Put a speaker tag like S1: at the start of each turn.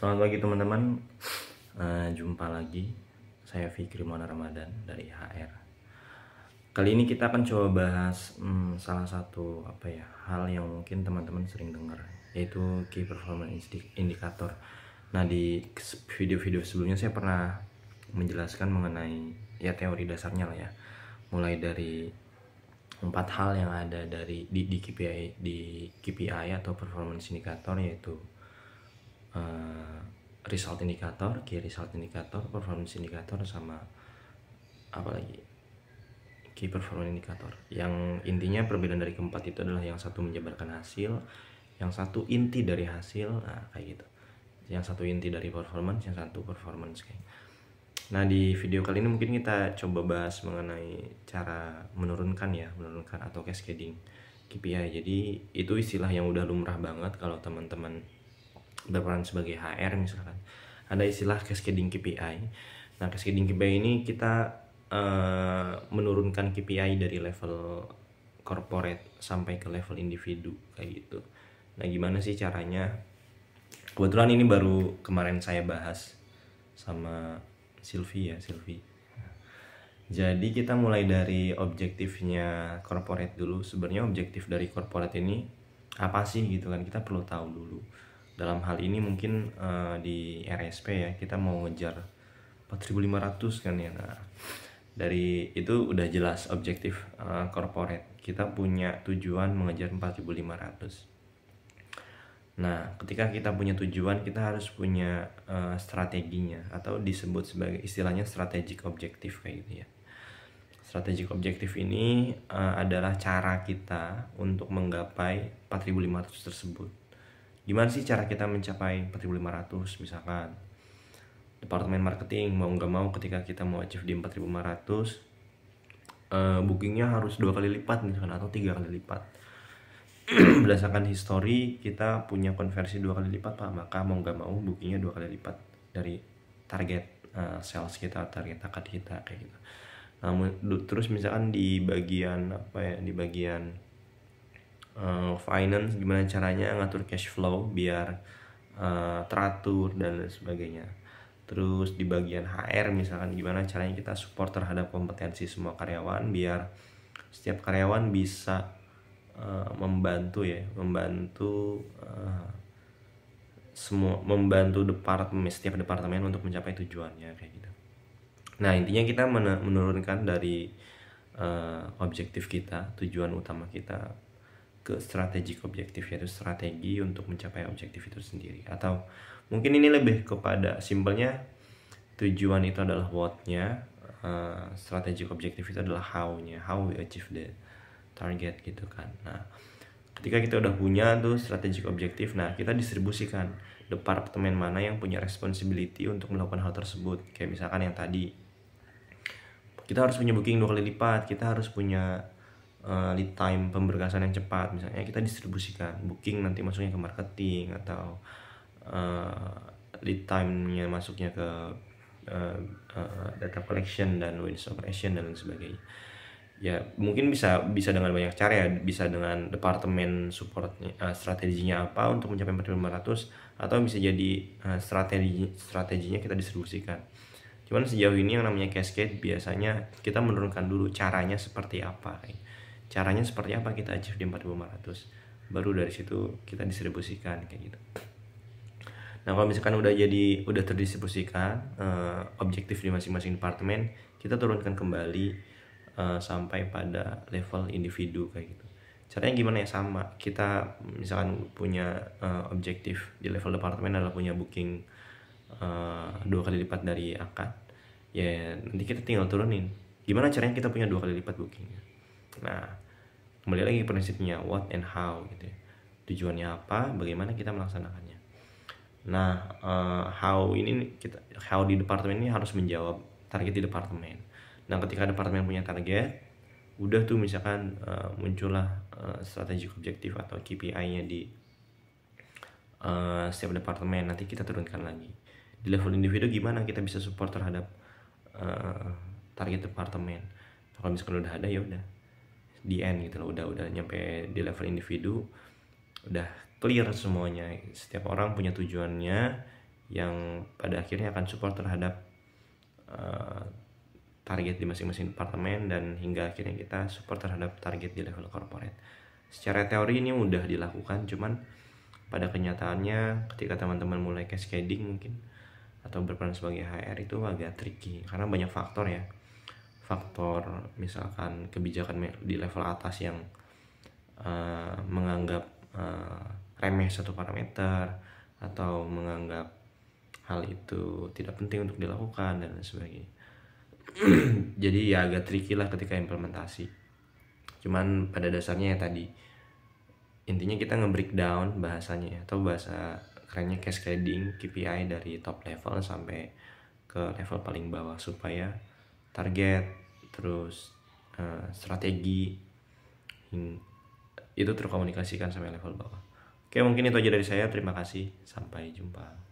S1: Selamat pagi teman-teman uh, Jumpa lagi Saya Fikri Mona Ramadan dari HR Kali ini kita akan coba bahas hmm, Salah satu apa ya Hal yang mungkin teman-teman sering dengar Yaitu Key Performance Indicator Nah di video-video sebelumnya saya pernah Menjelaskan mengenai Ya teori dasarnya lah ya Mulai dari empat hal yang ada dari di, di KPI di KPI atau performance indicator yaitu Eh, result indicator, key result indicator, performance indicator sama apa lagi? Key performance indicator. Yang intinya perbedaan dari keempat itu adalah yang satu menjabarkan hasil, yang satu inti dari hasil, nah kayak gitu. Yang satu inti dari performance, yang satu performance kayak. Nah di video kali ini mungkin kita coba bahas mengenai cara menurunkan ya, menurunkan atau cascading KPI. Jadi itu istilah yang udah lumrah banget kalau teman-teman berperan sebagai HR misalkan ada istilah cascading KPI nah cascading KPI ini kita uh, menurunkan KPI dari level corporate sampai ke level individu kayak gitu nah gimana sih caranya kebetulan ini baru kemarin saya bahas sama Sylvie ya Sylvie jadi kita mulai dari objektifnya corporate dulu sebenarnya objektif dari corporate ini apa sih gitu kan kita perlu tahu dulu dalam hal ini mungkin uh, di RSP ya kita mau ngejar 4.500 kan ya nah dari itu udah jelas objektif uh, corporate kita punya tujuan mengejar 4.500 nah ketika kita punya tujuan kita harus punya uh, strateginya atau disebut sebagai istilahnya strategic objektif kayak gitu ya strategic objektif ini uh, adalah cara kita untuk menggapai 4.500 tersebut gimana sih cara kita mencapai 4500 misalkan departemen marketing mau nggak mau ketika kita mau achieve di 4500 Uh, eh, bookingnya harus dua kali lipat misalkan atau tiga kali lipat berdasarkan histori kita punya konversi dua kali lipat pak maka mau nggak mau bookingnya dua kali lipat dari target uh, sales kita target akad kita kayak gitu namun terus misalkan di bagian apa ya di bagian uh, finance gimana caranya ngatur cash flow biar uh, teratur dan sebagainya terus di bagian HR misalkan gimana caranya kita support terhadap kompetensi semua karyawan biar setiap karyawan bisa uh, membantu ya membantu uh, semua membantu departemen setiap departemen untuk mencapai tujuannya kayak gitu nah intinya kita menurunkan dari uh, objektif kita tujuan utama kita ke strategik objektif yaitu strategi untuk mencapai objektif itu sendiri atau mungkin ini lebih kepada simpelnya tujuan itu adalah what-nya uh, strategic objektif itu adalah how-nya how we achieve the target gitu kan nah ketika kita udah punya tuh strategik objektif nah kita distribusikan departemen mana yang punya responsibility untuk melakukan hal tersebut kayak misalkan yang tadi kita harus punya booking dua kali lipat kita harus punya uh, lead time pemberkasan yang cepat misalnya kita distribusikan booking nanti masuknya ke marketing atau uh, lead time-nya masuknya ke uh, uh, data collection dan wins operation dan lain sebagainya ya mungkin bisa bisa dengan banyak cara ya bisa dengan departemen supportnya uh, strateginya apa untuk mencapai 4500 atau bisa jadi uh, strategi strateginya kita distribusikan cuman sejauh ini yang namanya cascade biasanya kita menurunkan dulu caranya seperti apa caranya seperti apa kita achieve di 4500 baru dari situ kita distribusikan kayak gitu nah kalau misalkan udah jadi udah terdistribusikan uh, objektif di masing-masing departemen kita turunkan kembali uh, sampai pada level individu kayak gitu caranya gimana ya sama kita misalkan punya uh, objektif di level departemen adalah punya booking uh, dua kali lipat dari akad ya nanti kita tinggal turunin gimana caranya kita punya dua kali lipat bookingnya Nah, kembali lagi prinsipnya what and how gitu ya. Tujuannya apa, bagaimana kita melaksanakannya. Nah, uh, how ini kita how di departemen ini harus menjawab target di departemen. Nah, ketika departemen punya target, udah tuh misalkan uh, muncullah uh, strategic objektif atau KPI-nya di uh, setiap departemen. Nanti kita turunkan lagi. Di level individu gimana kita bisa support terhadap uh, target departemen. Kalau misalkan udah ada ya udah di end gitu loh udah udah nyampe di level individu udah clear semuanya setiap orang punya tujuannya yang pada akhirnya akan support terhadap uh, target di masing-masing departemen dan hingga akhirnya kita support terhadap target di level corporate. Secara teori ini mudah dilakukan, cuman pada kenyataannya ketika teman-teman mulai cascading mungkin atau berperan sebagai HR itu agak tricky karena banyak faktor ya faktor misalkan kebijakan di level atas yang uh, menganggap uh, remeh satu parameter atau menganggap hal itu tidak penting untuk dilakukan dan lain sebagainya jadi ya agak tricky lah ketika implementasi cuman pada dasarnya ya tadi intinya kita nge-breakdown bahasanya ya, atau bahasa kerennya cascading KPI dari top level sampai ke level paling bawah supaya target terus uh, strategi itu terkomunikasikan sampai level bawah oke mungkin itu aja dari saya terima kasih sampai jumpa